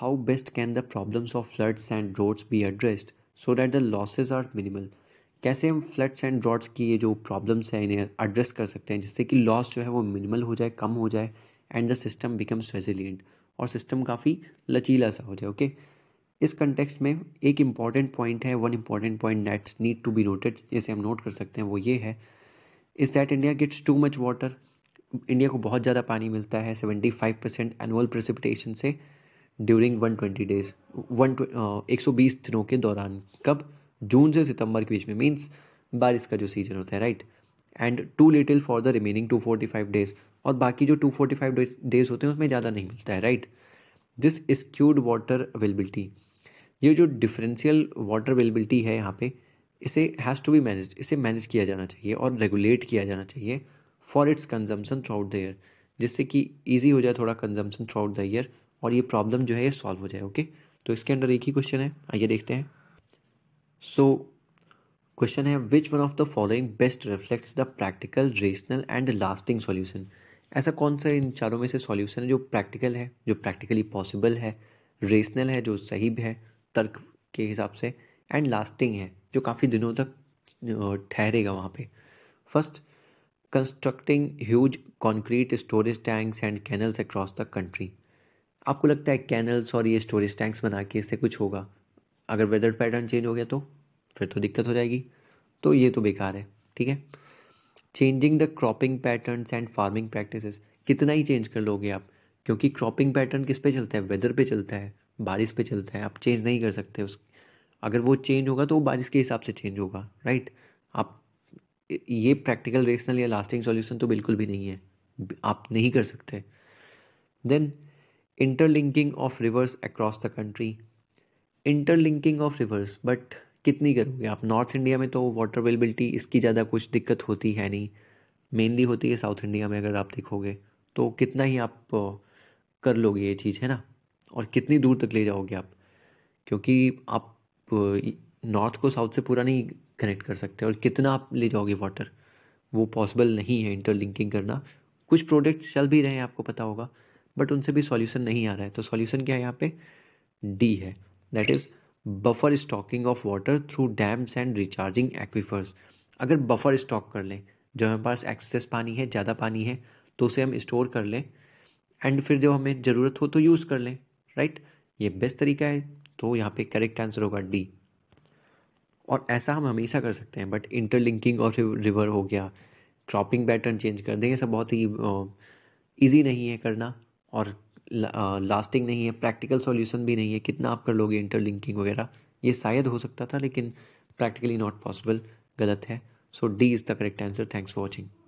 how best can the problems of floods and droughts be addressed so that the losses are minimal कैसे हम floods and droughts की ये जो problems हैं इन्हें एड्रेस कर सकते हैं जिससे कि लॉस जो है वो मिनिमल हो जाए कम हो जाए and the system becomes resilient और सिस्टम काफ़ी लचीला सा हो जाए ओके इस कंटेक्सट में एक इम्पॉर्टेंट पॉइंट है one important point that's need to be noted जिसे हम नोट कर सकते हैं वो ये है is that India gets too much water India को बहुत ज़्यादा पानी मिलता है seventy five percent annual precipitation से ड्यूरिंग 120 डेज वन एक सौ बीस दिनों के दौरान कब जून से सितंबर के बीच में मीन्स बारिश का जो सीज़न होता है right and too little for the remaining two forty five days और बाकी जो टू फोर्टी फाइव डेज होते हैं उसमें ज़्यादा नहीं मिलता है right this skewed water availability ये जो डिफरेंशियल वाटर अवेलेबिलिटी है यहाँ पे इसे हैज़ टू बी मैनेज इसे मैनेज किया जाना चाहिए और रेगुलेट किया जाना चाहिए for its consumption throughout the year जिससे कि ईजी हो जाए थोड़ा consumption throughout the year और ये प्रॉब्लम जो है ये सॉल्व हो जाए ओके तो इसके अंदर एक ही क्वेश्चन है आइए देखते हैं सो क्वेश्चन है which one of the following best reflects the practical rational and lasting solution ऐसा कौन सा इन चारों में से सॉल्यूशन है जो प्रैक्टिकल है जो प्रैक्टिकली पॉसिबल है रेशनल है जो सही भी है तर्क के हिसाब से एंड लास्टिंग है जो काफ़ी दिनों तक ठहरेगा वहाँ पे first constructing huge concrete storage tanks and canals across the country आपको लगता है कैनल्स और ये स्टोरेज टैंक्स बना के इससे कुछ होगा अगर वेदर पैटर्न चेंज हो गया तो फिर तो दिक्कत हो जाएगी तो ये तो बेकार है ठीक है changing the cropping pattern and farming practice कितना ही चेंज कर लोगे आप क्योंकि क्रॉपिंग पैटर्न किस पे चलता है वेदर पे चलता है बारिश पे चलता है आप चेंज नहीं कर सकते उस अगर वो चेंज होगा तो वो बारिश के हिसाब से चेंज होगा राइट आप ये प्रैक्टिकल रेशनल या लास्टिंग सॉल्यूशन तो बिल्कुल भी नहीं है आप नहीं कर सकते then interlinking of rivers across the country interlinking of rivers but कितनी करोगे आप नॉर्थ इंडिया में तो वाटर अवेलेबिलिटी इसकी ज़्यादा कुछ दिक्कत होती है नहीं मेनली होती है साउथ इंडिया में अगर आप देखोगे तो कितना ही आप कर लोगे ये चीज़ है ना और कितनी दूर तक ले जाओगे आप क्योंकि आप नॉर्थ को साउथ से पूरा नहीं कनेक्ट कर सकते और कितना आप ले जाओगे वाटर वो पॉसिबल नहीं है इंटरलिंकिंग करना कुछ प्रोडक्ट्स चल भी रहे हैं आपको पता होगा बट उनसे भी सॉल्यूशन नहीं आ रहा है तो सॉल्यूशन क्या है यहाँ पे डी है that is buffer stocking of water through dams and recharging aquifers अगर बफर स्टॉक कर लें जब हमारे पास एक्सेस पानी है ज़्यादा पानी है तो उसे हम स्टोर कर लें एंड फिर जब हमें ज़रूरत हो तो यूज़ कर लें राइट right? ये बेस्ट तरीका है तो यहाँ पे करेक्ट आंसर होगा डी और ऐसा हम हमेशा कर सकते हैं बट इंटरलिंकिंग और रिवर हो गया क्रॉपिंग पैटर्न चेंज कर दें सब बहुत ही ईजी नहीं है करना और लास्टिंग नहीं है प्रैक्टिकल सॉल्यूशन भी नहीं है कितना आप कर लोगे इंटरलिंकिंग वगैरह ये शायद हो सकता था लेकिन प्रैक्टिकली नॉट पॉसिबल गलत है so D is the correct answer thanks for watching